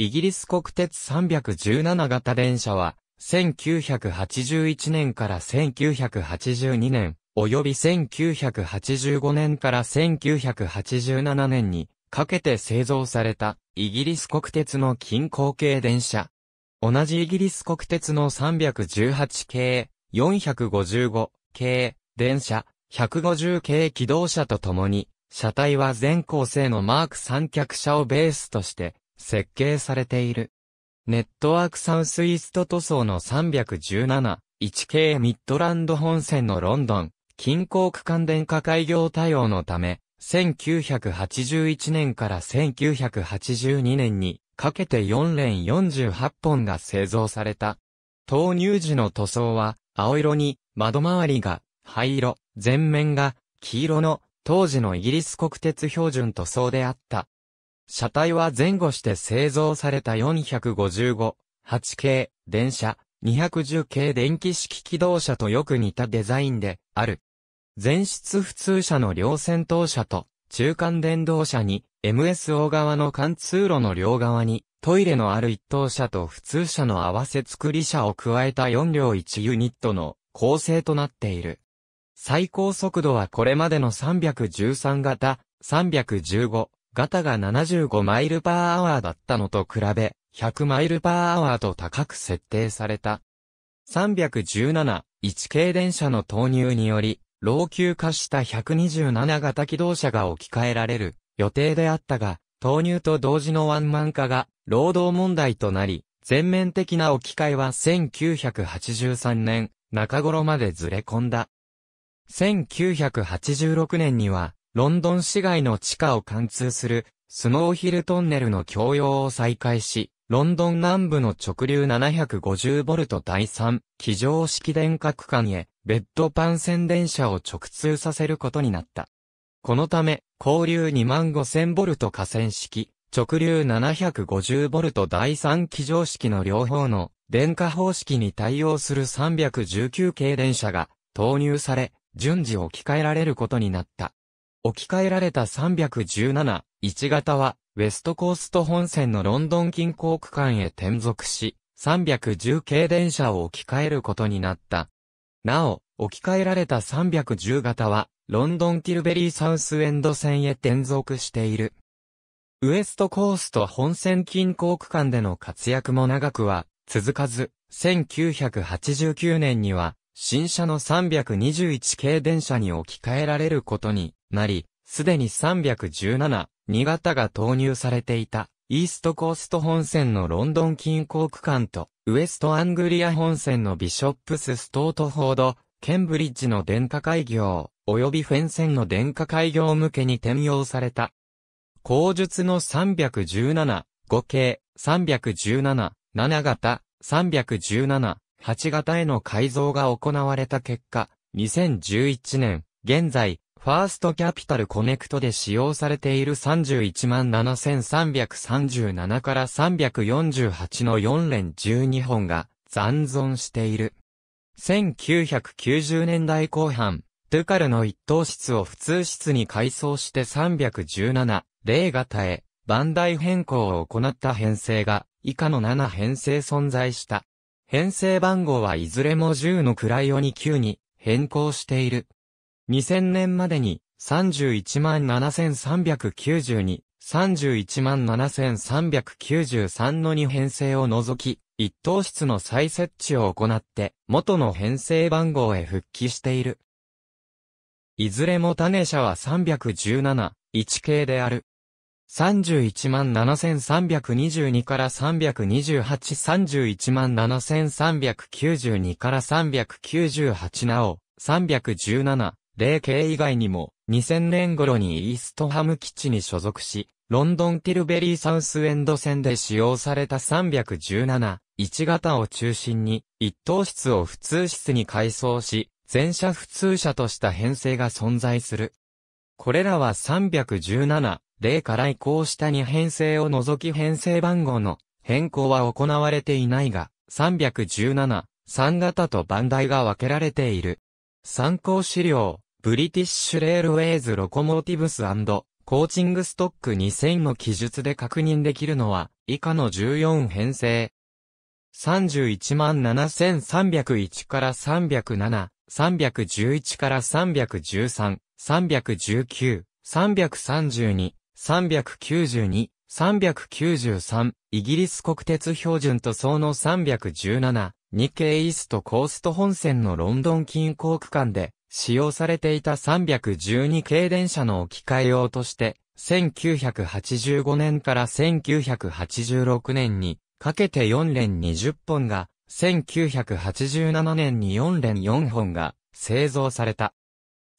イギリス国鉄317型電車は、1981年から1982年、及び1985年から1987年にかけて製造されたイギリス国鉄の近郊系電車。同じイギリス国鉄の318系、455系、電車、150系機動車とともに、車体は全構成のマーク三脚車をベースとして設計されている。ネットワークサウスイースト塗装の317、1K ミッドランド本線のロンドン、近郊区間電化開業対応のため、1981年から1982年にかけて4連48本が製造された。投入時の塗装は青色に窓周りが灰色、前面が黄色の当時のイギリス国鉄標準塗装であった。車体は前後して製造された455、8系、電車、210系電気式機動車とよく似たデザインである。全室普通車の両先頭車と中間電動車に MSO 側の貫通路の両側にトイレのある一等車と普通車の合わせ作り車を加えた4両1ユニットの構成となっている。最高速度はこれまでの313型、315、ガタが75マイルパーアワーだったのと比べ、100マイルパーアワーと高く設定された。317、1系電車の投入により、老朽化した127型機動車が置き換えられる予定であったが、投入と同時のワンマン化が労働問題となり、全面的な置き換えは1983年中頃までずれ込んだ。1986年にはロンドン市街の地下を貫通するスノーヒルトンネルの供用を再開し、ロンドン南部の直流 750V 第3機上式電化区間へベッドパン線電車を直通させることになった。このため、交流 25000V 河川式、直流 750V 第3機上式の両方の電化方式に対応する319系電車が投入され、順次置き換えられることになった。置き換えられた317、1型は、ウェストコースト本線のロンドン近郊区間へ転属し、310系電車を置き換えることになった。なお、置き換えられた310型は、ロンドンティルベリーサウスエンド線へ転属している。ウエストコースト本線近郊区間での活躍も長くは続かず、1989年には新車の321系電車に置き換えられることになり、すでに317、2型が投入されていた、イーストコースト本線のロンドン近郊区間と、ウエストアングリア本線のビショップスストートフォード、ケンブリッジの電化開業、及びフェン線の電化開業向けに転用された。後述の317、合計、317、7型、317、8型への改造が行われた結果、2011年、現在、ファーストキャピタルコネクトで使用されている31万7337から348の4連12本が残存している。1990年代後半、トゥカルの一等室を普通室に改装して317、0型へ、番台変更を行った編成が、以下の7編成存在した。編成番号はいずれも10の位を29に変更している。2000年までに317,392、317,393の2編成を除き、一等室の再設置を行って元の編成番号へ復帰している。いずれも種社は317、1系である。31万7322から328、31万7392から398なお、317、0系以外にも、2000年頃にイーストハム基地に所属し、ロンドンティルベリーサウスエンド線で使用された317、1型を中心に、一等室を普通室に改装し、全車普通車とした編成が存在する。これらは317、例から移行した2編成を除き編成番号の変更は行われていないが、317、3型と番台が分けられている。参考資料、ブリティッシュレールウェイズロコモーティブスコーチングストック2000の記述で確認できるのは、以下の14編成。317,301から307、311から313、319、332、392、393、イギリス国鉄標準塗装の317、日経イーストコースト本線のロンドン近郊区間で使用されていた312系電車の置き換え用として、1985年から1986年にかけて4連20本が、1987年に4連4本が製造された。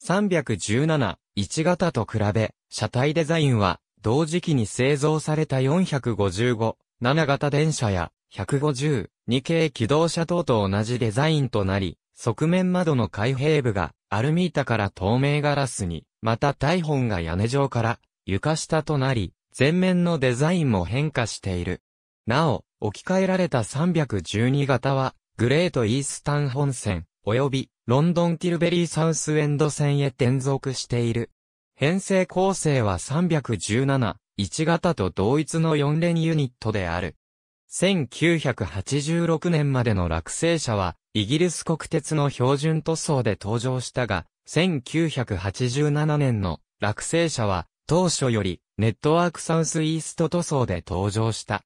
317、1型と比べ、車体デザインは、同時期に製造された455、7型電車や、150、2系機動車等と同じデザインとなり、側面窓の開閉部が、アルミ板から透明ガラスに、また大本が屋根上から、床下となり、前面のデザインも変化している。なお、置き換えられた312型は、グレートイースタン本線、及びロンドンティルベリーサウスエンド線へ転属している。編成構成は317、1型と同一の4連ユニットである。1986年までの落成車は、イギリス国鉄の標準塗装で登場したが、1987年の落成車は、当初より、ネットワークサウスイースト塗装で登場した。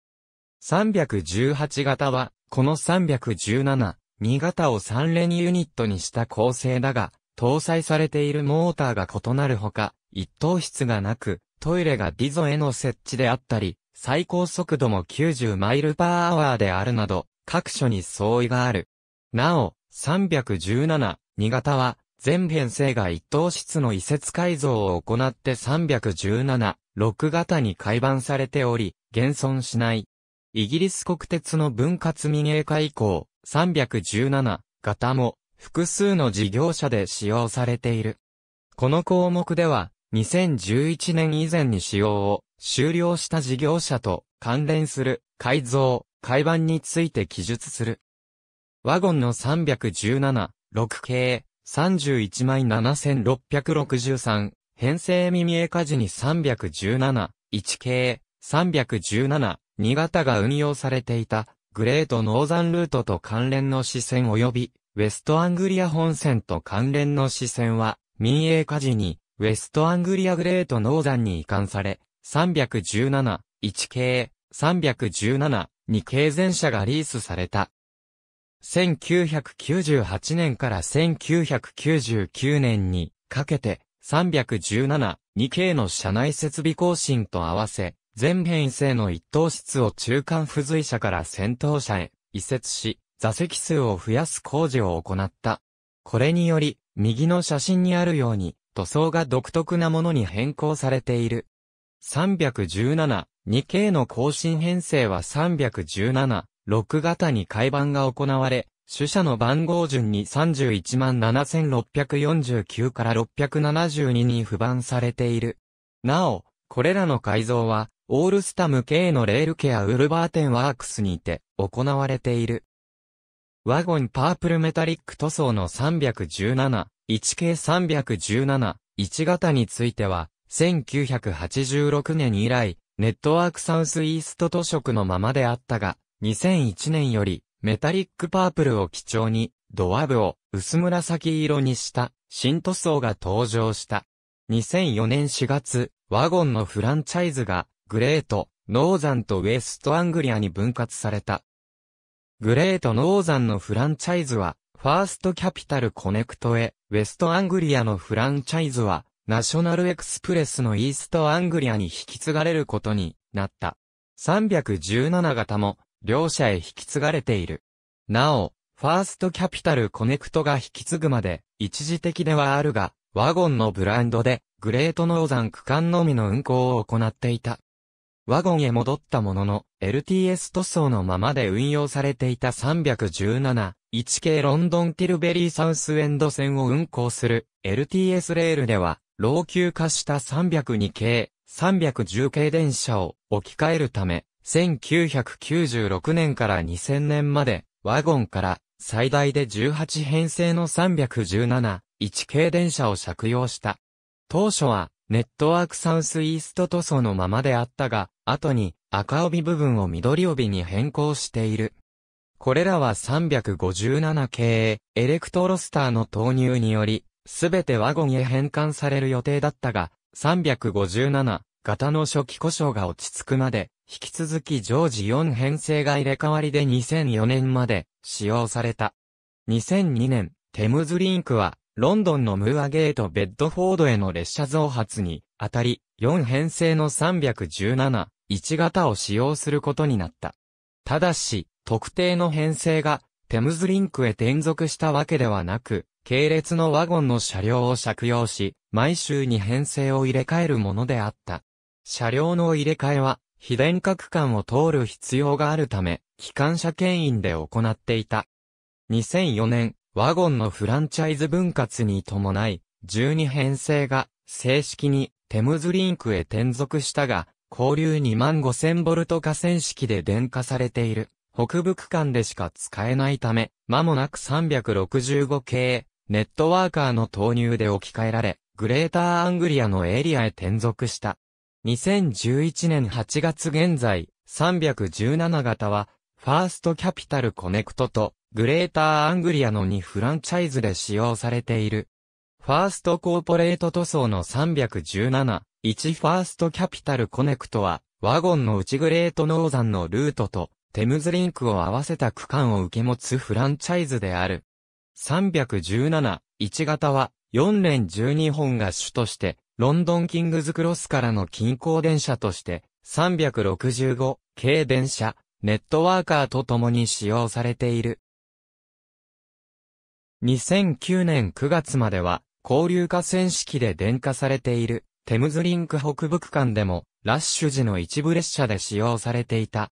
318型は、この317、二型を三連ユニットにした構成だが、搭載されているモーターが異なるほか、一等室がなく、トイレがディゾへの設置であったり、最高速度も90マイルパーアワーであるなど、各所に相違がある。なお、317、二型は、全編成が一等室の移設改造を行って317、6型に改版されており、現存しない。イギリス国鉄の分割民営化以降、317型も複数の事業者で使用されている。この項目では、2011年以前に使用を終了した事業者と関連する改造、改版について記述する。ワゴンの317、6系、317,663、編成耳絵家事に317、1系、317、2型が運用されていたグレートノーザンルートと関連の支線及び、ウェストアングリア本線と関連の支線は、民営化時に、ウェストアングリアグレートノーザンに移管され、317、1系、317、2系全車がリースされた。1998年から1999年にかけて317、2系の車内設備更新と合わせ全編成の一等室を中間付随車から先頭車へ移設し、座席数を増やす工事を行った。これにより、右の写真にあるように、塗装が独特なものに変更されている。317、2K の更新編成は317、6型に改版が行われ、主車の番号順に317,649から672に不番されている。なお、これらの改造は、オールスタム系のレールケアウルバーテンワークスにて行われている。ワゴンパープルメタリック塗装の317、1系317、1型については、1986年以来、ネットワークサウスイースト塗色のままであったが、2001年より、メタリックパープルを基調に、ドアブを薄紫色にした新塗装が登場した。2004年4月、ワゴンのフランチャイズがグレート、ノーザンとウェストアングリアに分割された。グレートノーザンのフランチャイズは、ファーストキャピタルコネクトへ、ウェストアングリアのフランチャイズは、ナショナルエクスプレスのイーストアングリアに引き継がれることになった。317型も、両者へ引き継がれている。なお、ファーストキャピタルコネクトが引き継ぐまで、一時的ではあるが、ワゴンのブランドで、グレートノーザン区間のみの運行を行っていた。ワゴンへ戻ったものの、LTS 塗装のままで運用されていた317、1系ロンドンティルベリーサウスエンド線を運行する LTS レールでは、老朽化した302系、310系電車を置き換えるため、1996年から2000年まで、ワゴンから最大で18編成の317、1系電車を借用した。当初は、ネットワークサウスイースト塗装のままであったが、後に赤帯部分を緑帯に変更している。これらは357系エレクトロスターの投入により、すべてワゴンへ変換される予定だったが、357型の初期故障が落ち着くまで、引き続き常時4編成が入れ替わりで2004年まで使用された。2002年、テムズリンクはロンドンのムーアゲートベッドフォードへの列車増発に、あたり、4編成の317、1型を使用することになった。ただし、特定の編成が、テムズリンクへ転属したわけではなく、系列のワゴンの車両を借用し、毎週に編成を入れ替えるものであった。車両の入れ替えは、非電化区間を通る必要があるため、機関車牽引で行っていた。2004年、ワゴンのフランチャイズ分割に伴い、12編成が正式にテムズリンクへ転属したが、交流2万5000ボルト河川式で電化されている。北部区間でしか使えないため、間もなく365系、ネットワーカーの投入で置き換えられ、グレーターアングリアのエリアへ転属した。2011年8月現在、317型は、ファーストキャピタルコネクトとグレーターアングリアの2フランチャイズで使用されている。ファーストコーポレート塗装の317、1ファーストキャピタルコネクトは、ワゴンの内グレートノーザンのルートと、テムズリンクを合わせた区間を受け持つフランチャイズである。317、1型は、4連12本が主として、ロンドンキングズクロスからの近郊電車として、365、系電車、ネットワーカーと共に使用されている。2009年9月までは、交流河川式で電化されている、テムズリンク北部区間でも、ラッシュ時の一部列車で使用されていた。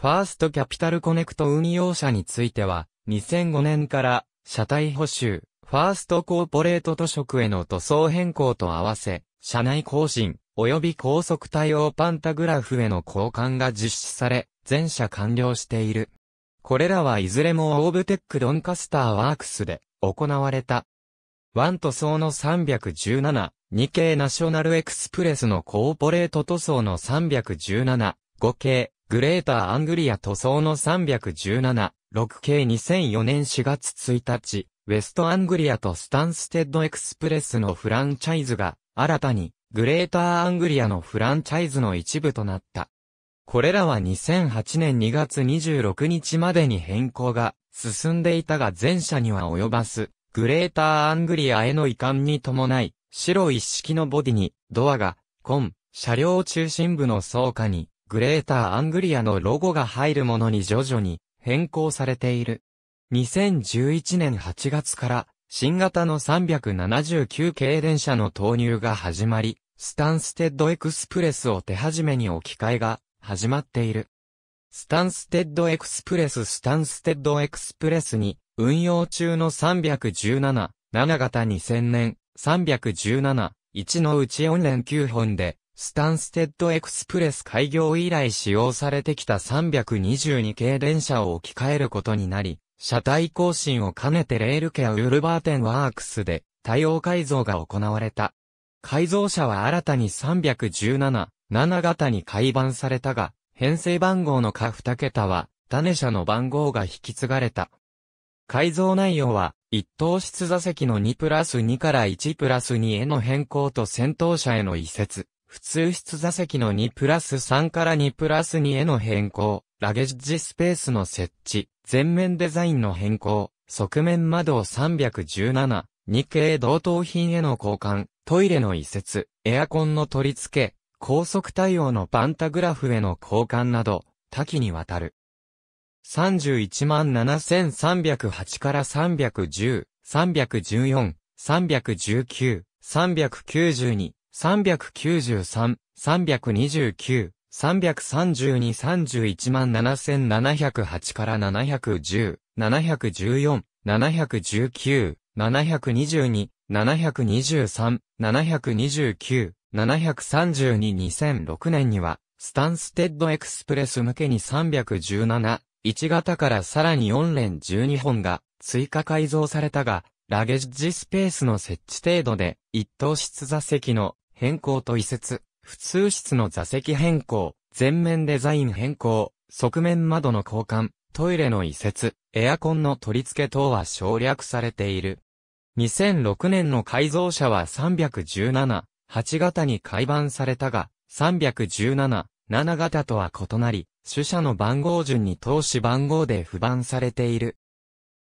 ファーストキャピタルコネクト運用者については、2005年から、車体補修、ファーストコーポレート図色への塗装変更と合わせ、車内更新、及び高速対応パンタグラフへの交換が実施され、全車完了している。これらはいずれもオーブテックドンカスターワークスで行われた。ワン塗装の317、2系ナショナルエクスプレスのコーポレート塗装の317、5系グレーターアングリア塗装の317、6系2004年4月1日、ウェストアングリアとスタンステッドエクスプレスのフランチャイズが、新たに、グレーターアングリアのフランチャイズの一部となった。これらは2008年2月26日までに変更が進んでいたが前者には及ばず、グレーターアングリアへの移管に伴い、白一式のボディに、ドアが、コン、車両中心部の倉庫に、グレーターアングリアのロゴが入るものに徐々に変更されている。2011年8月から、新型の379系電車の投入が始まり、スタンステッドエクスプレスを手始めに置き換えが始まっている。スタンステッドエクスプレススタンステッドエクスプレスに運用中の317、7型2000年、317、1のうち4連9本で、スタンステッドエクスプレス開業以来使用されてきた322系電車を置き換えることになり、車体更新を兼ねてレールケアウルバーテンワークスで対応改造が行われた。改造車は新たに317、7型に改版されたが、編成番号の下2桁は、種車の番号が引き継がれた。改造内容は、1等室座席の2プラス2から1プラス2への変更と先頭車への移設、普通室座席の2プラス3から2プラス2への変更、ラゲッジスペースの設置、全面デザインの変更、側面窓317、日系同等品への交換、トイレの移設、エアコンの取り付け、高速対応のパンタグラフへの交換など、多岐にわたる。317,308から310、314、319、392、393、329、332、317,708から710、714、719、722、723、729、732-2006年には、スタンステッドエクスプレス向けに317、1型からさらに4連12本が追加改造されたが、ラゲッジスペースの設置程度で、一等室座席の変更と移設、普通室の座席変更、全面デザイン変更、側面窓の交換、トイレの移設、エアコンの取り付け等は省略されている。2006年の改造車は317、8型に改版されたが、317、7型とは異なり、主社の番号順に投資番号で不番されている。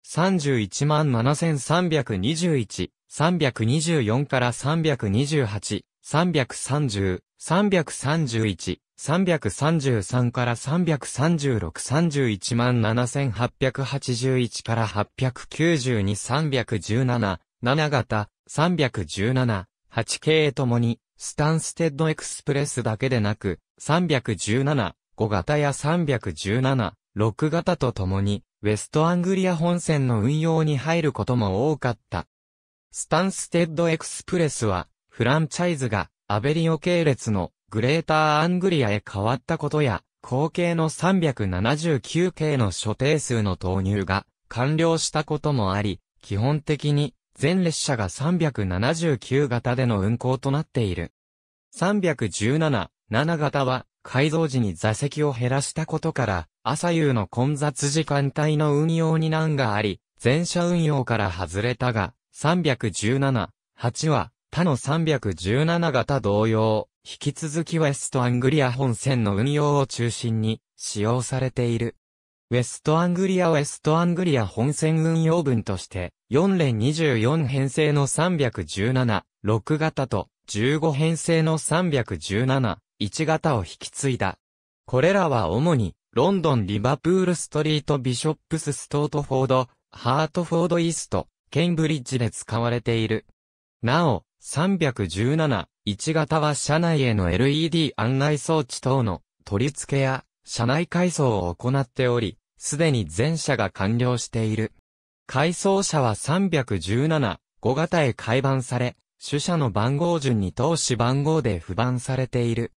317,321、324から328、330、331、333から336、317,881から892、317、7型、317、8系ともに、スタンステッドエクスプレスだけでなく、317、5型や317、6型とともに、ウェストアングリア本線の運用に入ることも多かった。スタンステッドエクスプレスは、フランチャイズがアベリオ系列のグレーターアングリアへ変わったことや、後継の379系の所定数の投入が完了したこともあり、基本的に全列車が379型での運行となっている。317、7型は改造時に座席を減らしたことから、朝夕の混雑時間帯の運用に難があり、全車運用から外れたが、317、8は他の317型同様、引き続きウェストアングリア本線の運用を中心に使用されている。ウェストアングリアウェストアングリア本線運用分として、4連24編成の317、6型と15編成の317、1型を引き継いだ。これらは主に、ロンドン・リバプール・ストリート・ビショップス・ストートフォード、ハートフォード・イースト、ケンブリッジで使われている。なお、317、1型は車内への LED 案内装置等の取り付けや車内改装を行っており、すでに全車が完了している。回送車は317、5型へ改版され、主車の番号順に投資番号で不番されている。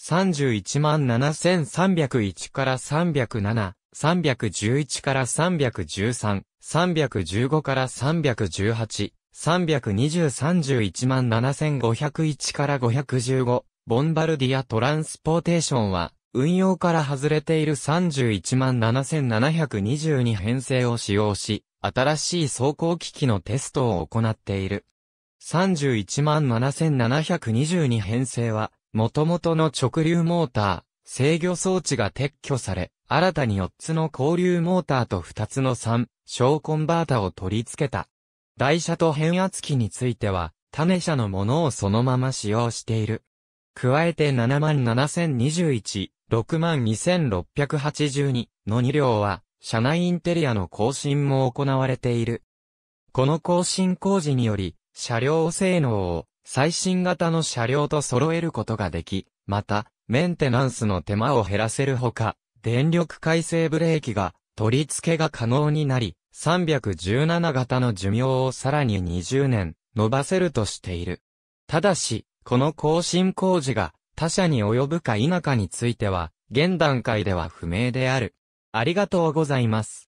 317,301から307、311から313、315から318、320,317,501から515、ボンバルディアトランスポーテーションは、運用から外れている317,722編成を使用し、新しい走行機器のテストを行っている。317,722編成は、元々の直流モーター、制御装置が撤去され、新たに4つの交流モーターと2つの3、小コンバータを取り付けた。台車と変圧器については、種車のものをそのまま使用している。加えて77,021、62,682の2両は、車内インテリアの更新も行われている。この更新工事により、車両性能を最新型の車両と揃えることができ、また、メンテナンスの手間を減らせるほか、電力改正ブレーキが取り付けが可能になり、317型の寿命をさらに20年伸ばせるとしている。ただし、この更新工事が他社に及ぶか否かについては、現段階では不明である。ありがとうございます。